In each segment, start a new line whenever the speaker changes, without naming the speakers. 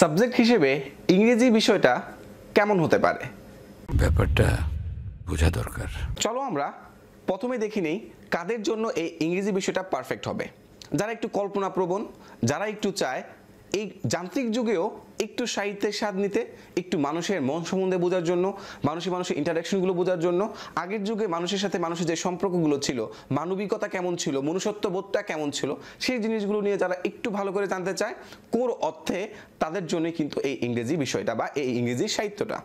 subject হিসেবে ইংরেজি বিষয়টা কেমন হতে পারে ব্যাপারটা বোঝা দরকার চলো আমরা প্রথমে দেখি নেই কাদের জন্য এই ইংরেজি বিষয়টা পারফেক্ট হবে যারা একটু কল্পনাপ্রবণ যারা একটু চায় এই যান্ত্রিক যুগেও একটু সাহিত্যের স্বাদ নিতে একটু মানুষের মন সম্বন্ধে বোঝার জন্য মানুষের মানুষের ইন্টারাকশনগুলো বোঝার জন্য আগের যুগে মানুষের সাথে মানুষের যে সম্পর্কগুলো ছিল মানবিকতা কেমন ছিল মনুষ্যত্ব বোধটা কেমন ছিল সেই জিনিসগুলো নিয়ে যারা একটু ভালো করে জানতে চায় কোর অর্থে তাদের জন্যই কিন্তু এই ইংরেজি বিষয়টা বা এই ইংরেজি সাহিত্যটা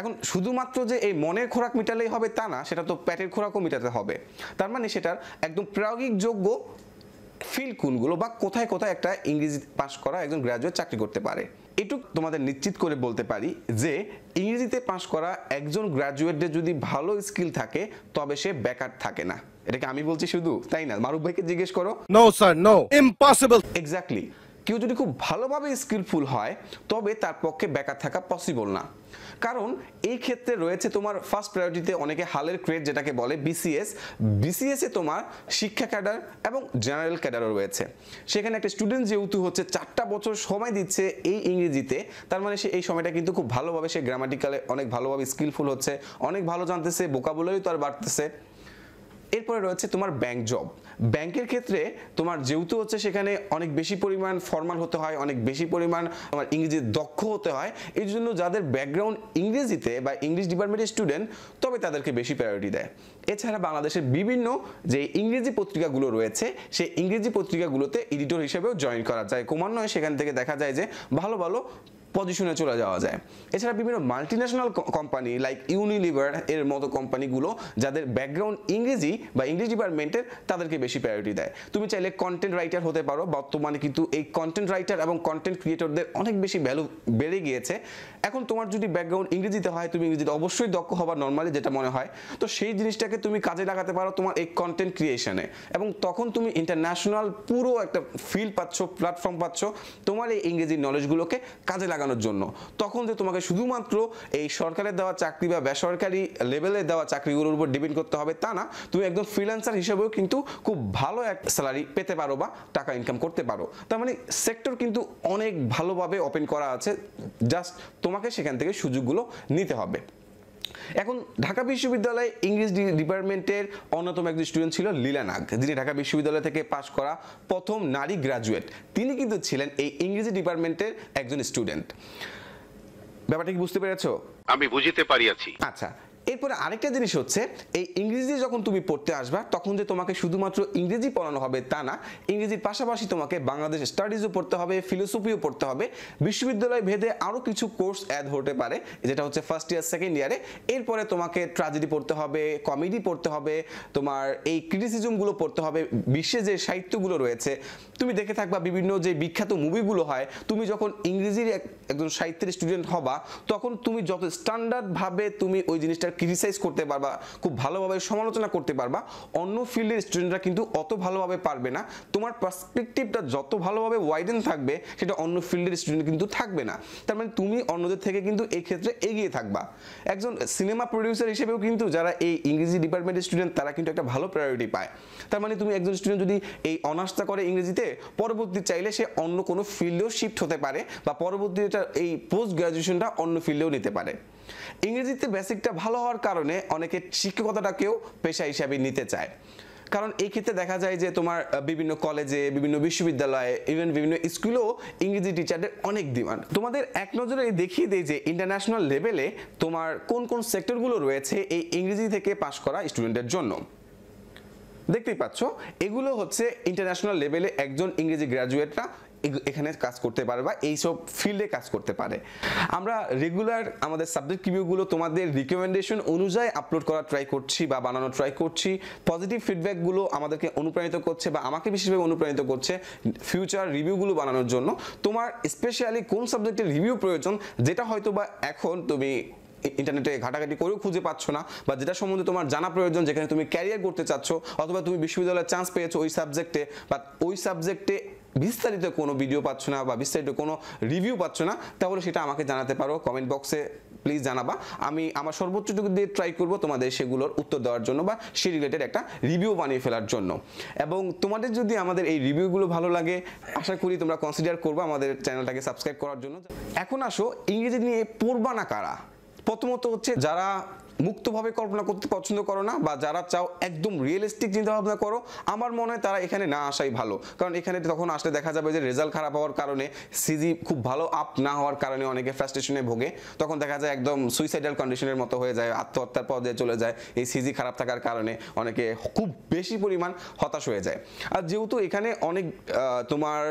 এখন শুধুমাত্র যে এই মনের খোরাক মিটালেই হবে তা না সেটা তো প্যাটের খোরাকও মিটাতে হবে তার মানে সেটার একদম প্রায়োগিক যোগ্য ফিল কোনগুলো বা কোথায় কোথায় একটা ইংরেজি পাস করা একজন গ্র্যাজুয়েট চাকরি করতে পারে এটুক তোমাদের নিশ্চিত করে বলতে পারি যে ইংরেজিতে পাশ করা একজন গ্র্যাজুয়েটদের যদি ভালো স্কিল থাকে তবে সে বেকার থাকে না এটাকে আমি বলছি শুধু তাই না মারুফ ভাইকে জিজ্ঞেস করো no sir no impossible exactly কেউ যদি খুব ভালোভাবে স্কিলফুল হয় তবে তার পক্ষে বেকার থাকা পসিবল না কারণ এই ক্ষেত্রে রয়েছে তোমার ফার্স্ট প্রায়োরিটিতে অনেকে হালের ক্রেড যেটাকে বলে বিসিএস বিসিএসে তোমার শিক্ষা ক্যাডার এবং জেনারেল ক্যাডারও রয়েছে সেখানে একটা স্টুডেন্ট যেহেতু হচ্ছে চারটা বছর সময় দিচ্ছে এই ইংরেজিতে তার মানে সে এই সময়টা কিন্তু খুব ভালোভাবে সে গ্রামাটিক্যালে অনেক ভালোভাবে স্কিলফুল হচ্ছে অনেক ভালো জানতেছে তো তার বাড়তেছে এরপরে রয়েছে তোমার ব্যাংক জব ব্যাংকের ক্ষেত্রে তোমার যেহেতু হচ্ছে সেখানে অনেক বেশি পরিমাণ ফর্মাল হতে হয় অনেক বেশি পরিমাণ তোমার ইংরেজি দক্ষ হতে হয় এই জন্য যাদের ব্যাকগ্রাউন্ড ইংরেজিতে বা ইংলিশ ডিপার্টমেন্টের স্টুডেন্ট তবে তাদেরকে বেশি প্রায়োরিটি দেয় এছাড়া বাংলাদেশের বিভিন্ন যে ইংরেজি পত্রিকাগুলো রয়েছে সেই ইংরেজি পত্রিকাগুলোতে এডিটর হিসেবেও জয়েন করা যায় ক্রমান্বয়ে সেখান থেকে দেখা যায় যে ভালো ভালো পজিশনে চলে যাওয়া যায় এছাড়া বিভিন্ন মাল্টিন্যাশনাল কোম্পানি লাইক ইউনিলিভার এর মতো কোম্পানিগুলো যাদের ব্যাকগ্রাউন্ড ইংরেজি বা ইংরেজি ডিপার্টমেন্টের তাদেরকে বেশি প্রায়োরিটি দেয় তুমি চাইলে কন্টেন্ট রাইটার হতে পারো বর্তমানে কিন্তু এই কন্টেন্ট রাইটার এবং কন্টেন্ট ক্রিয়েটরদের অনেক বেশি ভ্যালু বেড়ে গিয়েছে এখন তোমার যদি ব্যাকগ্রাউন্ড ইংরেজিতে হয় তুমি ইংরেজিতে অবশ্যই দক্ষ হবার নর্মালি যেটা মনে হয় তো সেই জিনিসটাকে তুমি কাজে লাগাতে পারো তোমার এই কন্টেন্ট ক্রিয়েশনে এবং তখন তুমি ইন্টারন্যাশনাল পুরো একটা ফিল্ড পাচ্ছ প্ল্যাটফর্ম পাচ্ছ তোমার এই ইংরেজি নলেজগুলোকে কাজে লাগানো মেটানোর জন্য তখন যে তোমাকে শুধুমাত্র এই সরকারের দেওয়া চাকরি বা বেসরকারি লেভেলে দেওয়া চাকরিগুলোর উপর ডিপেন্ড করতে হবে তা না তুমি একদম ফ্রিল্যান্সার হিসেবেও কিন্তু খুব ভালো এক স্যালারি পেতে পারো বা টাকা ইনকাম করতে পারো তার মানে সেক্টর কিন্তু অনেক ভালোভাবে ওপেন করা আছে জাস্ট তোমাকে সেখান থেকে সুযোগগুলো নিতে হবে এখন ঢাকা বিশ্ববিদ্যালয়ে ইংলিশ ডিপার্টমেন্টের অন্যতম একজন স্টুডেন্ট ছিল লীলা নাগ যিনি ঢাকা বিশ্ববিদ্যালয় থেকে পাশ করা প্রথম নারী গ্রাজুয়েট তিনি কিন্তু ছিলেন এই ইংরেজি ডিপার্টমেন্টের একজন স্টুডেন্ট ব্যাপারটা কি বুঝতে পেরেছো আমি বুঝতে পারিয়াছি আচ্ছা এরপরে আরেকটা জিনিস হচ্ছে এই ইংরেজি যখন তুমি পড়তে আসবা তখন যে তোমাকে শুধুমাত্র ইংরেজি পড়ানো হবে তা না ইংরেজির পাশাপাশি তোমাকে বাংলাদেশ স্টাডিজও পড়তে হবে ফিলোসফিও পড়তে হবে বিশ্ববিদ্যালয় ভেদে আরও কিছু কোর্স অ্যাড হতে পারে যেটা হচ্ছে ফার্স্ট ইয়ার সেকেন্ড ইয়ারে এরপরে তোমাকে ট্র্যাজেডি পড়তে হবে কমেডি পড়তে হবে তোমার এই ক্রিটিসিজমগুলো পড়তে হবে বিশ্বে যে সাহিত্যগুলো রয়েছে তুমি দেখে থাকবা বিভিন্ন যে বিখ্যাত মুভিগুলো হয় তুমি যখন ইংরেজির একজন সাহিত্যের স্টুডেন্ট হবা তখন তুমি যত স্ট্যান্ডার্ডভাবে তুমি ওই জিনিসটার ক্রিটিসাইজ করতে পারবা খুব ভালোভাবে সমালোচনা করতে পারবা অন্য ফিল্ডের স্টুডেন্টরা কিন্তু অত ভালোভাবে পারবে না তোমার পার্সপেক্টিভটা যত ভালোভাবে ওয়াইডেন থাকবে সেটা অন্য ফিল্ডের স্টুডেন্ট কিন্তু থাকবে না তার মানে তুমি অন্যদের থেকে কিন্তু এই ক্ষেত্রে এগিয়ে থাকবা একজন সিনেমা প্রডিউসার হিসেবেও কিন্তু যারা এই ইংরেজি ডিপার্টমেন্টের স্টুডেন্ট তারা কিন্তু একটা ভালো প্রায়োরিটি পায় তার মানে তুমি একজন স্টুডেন্ট যদি এই অনার্সটা করে ইংরেজিতে পরবর্তী চাইলে সে অন্য কোনো ফিল্ডেও শিফট হতে পারে বা পরবর্তী এই পোস্ট গ্রাজুয়েশনটা অন্য ফিল্ডেও নিতে পারে ইংরেজিতে বেসিকটা ভালো হওয়ার কারণে অনেকে শিক্ষকতাটাকেও পেশা হিসাবে নিতে চায় কারণ এই ক্ষেত্রে দেখা যায় যে তোমার বিভিন্ন কলেজে বিভিন্ন বিশ্ববিদ্যালয়ে ইভেন বিভিন্ন স্কুলেও ইংরেজি টিচারদের অনেক ডিমান্ড তোমাদের এক নজরে দেখিয়ে দেয় যে ইন্টারন্যাশনাল লেভেলে তোমার কোন কোন সেক্টরগুলো রয়েছে এই ইংরেজি থেকে পাশ করা স্টুডেন্টের জন্য দেখতেই পাচ্ছ এগুলো হচ্ছে ইন্টারন্যাশনাল লেভেলে একজন ইংরেজি গ্র্যাজুয়েটরা এখানে কাজ করতে পারে বা এইসব ফিল্ডে কাজ করতে পারে আমরা রেগুলার আমাদের সাবজেক্ট রিভিউগুলো তোমাদের রিকমেন্ডেশন অনুযায়ী আপলোড করার ট্রাই করছি বা বানানোর ট্রাই করছি পজিটিভ ফিডব্যাকগুলো আমাদেরকে অনুপ্রাণিত করছে বা আমাকে বিশেষভাবে অনুপ্রাণিত করছে ফিউচার রিভিউগুলো বানানোর জন্য তোমার স্পেশালি কোন সাবজেক্টের রিভিউ প্রয়োজন যেটা হয়তো বা এখন তুমি ইন্টারনেটে ঘাটাঘাটি করেও খুঁজে পাচ্ছ না বা যেটা সম্বন্ধে তোমার জানা প্রয়োজন যেখানে তুমি ক্যারিয়ার করতে চাচ্ছ অথবা তুমি বিশ্ববিদ্যালয়ের চান্স পেয়েছো ওই সাবজেক্টে বা ওই সাবজেক্টে বিস্তারিত কোনো ভিডিও পাচ্ছ না বা বিস্তারিত কোনো রিভিউ পাচ্ছ না তাহলে সেটা আমাকে জানাতে পারো কমেন্ট বক্সে প্লিজ জানাবা আমি আমার সর্বোচ্চটুকু দিয়ে ট্রাই করব তোমাদের সেগুলোর উত্তর দেওয়ার জন্য বা সে রিলেটেড একটা রিভিউ বানিয়ে ফেলার জন্য এবং তোমাদের যদি আমাদের এই রিভিউগুলো ভালো লাগে আশা করি তোমরা কনসিডার করবো আমাদের চ্যানেলটাকে সাবস্ক্রাইব করার জন্য এখন আসো ইংরেজি নিয়ে পড়বা না কারা প্রথমত হচ্ছে যারা মুক্তভাবে কল্পনা করতে পছন্দ করো না বা যারা চাও একদম রিয়েলিস্টিক চিন্তাভাবনা করো আমার মনে হয় তারা এখানে না আসাই ভালো কারণ এখানে তখন আসলে দেখা যাবে যে রেজাল্ট খারাপ হওয়ার কারণে সিজি খুব ভালো আপ না হওয়ার কারণে অনেকে ফ্রাস্ট্রেশনে ভোগে তখন দেখা যায় একদম সুইসাইডাল কন্ডিশনের মতো হয়ে যায় আত্মহত্যার পর্যায়ে চলে যায় এই সিজি খারাপ থাকার কারণে অনেকে খুব বেশি পরিমাণ হতাশ হয়ে যায় আর যেহেতু এখানে অনেক তোমার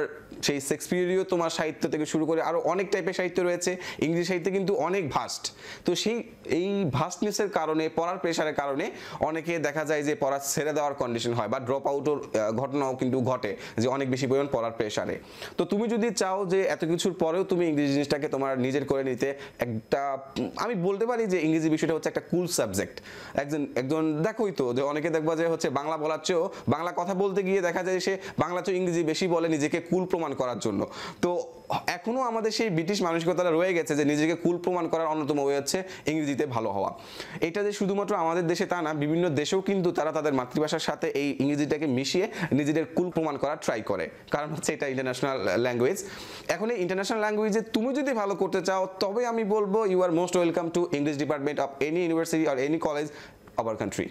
সেই শেক্সপিয়ারীয় তোমার সাহিত্য থেকে শুরু করে আরও অনেক টাইপের সাহিত্য রয়েছে ইংরেজি সাহিত্য কিন্তু অনেক ভাস্ট তো সেই এই ভাস্টনেস স্ট্রেসের কারণে পড়ার প্রেশারের কারণে অনেকে দেখা যায় যে পড়া ছেড়ে দেওয়ার কন্ডিশন হয় বা ড্রপ আউটের ঘটনাও কিন্তু ঘটে যে অনেক বেশি পরিমাণ পড়ার প্রেশারে তো তুমি যদি চাও যে এত কিছুর পরেও তুমি ইংরেজি জিনিসটাকে তোমার নিজের করে নিতে একটা আমি বলতে পারি যে ইংরেজি বিষয়টা হচ্ছে একটা কুল সাবজেক্ট একজন একজন দেখোই তো যে অনেকে দেখবো যে হচ্ছে বাংলা বলার চেয়েও বাংলা কথা বলতে গিয়ে দেখা যায় সে বাংলা চেয়েও ইংরেজি বেশি বলে নিজেকে কুল প্রমাণ করার জন্য তো এখনও আমাদের সেই ব্রিটিশ মানসিকতাটা রয়ে গেছে যে নিজেকে কুল প্রমাণ করার অন্যতম ওই হচ্ছে ইংরেজিতে ভালো হওয়া এটা যে শুধুমাত্র আমাদের দেশে তা না বিভিন্ন দেশেও কিন্তু তারা তাদের মাতৃভাষার সাথে এই ইংরেজিটাকে মিশিয়ে নিজেদের কুল প্রমাণ করার ট্রাই করে কারণ হচ্ছে এটা ইন্টারন্যাশনাল ল্যাঙ্গুয়েজ এখন এই ইন্টারন্যাশনাল ল্যাঙ্গুয়েজে তুমি যদি ভালো করতে চাও তবে আমি বলবো you are most welcome to English department of any university or any college our country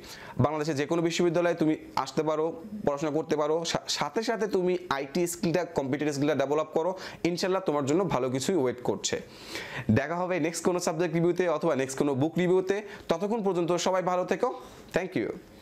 বাংলাদেশে যে কোনো বিশ্ববিদ্যালয়ে তুমি আসতে পারো পড়াশোনা করতে পারো সাথে সাথে তুমি আইটি স্কিলটা কম্পিউটার স্কিলটা ডেভেলপ করো ইনশাল্লাহ তোমার জন্য ভালো কিছুই ওয়েট করছে দেখা হবে নেক্সট কোনো সাবজেক্ট রিভিউতে অথবা নেক্সট কোনো বুক রিভিউতে ততক্ষণ পর্যন্ত সবাই ভালো থেকো থ্যাংক ইউ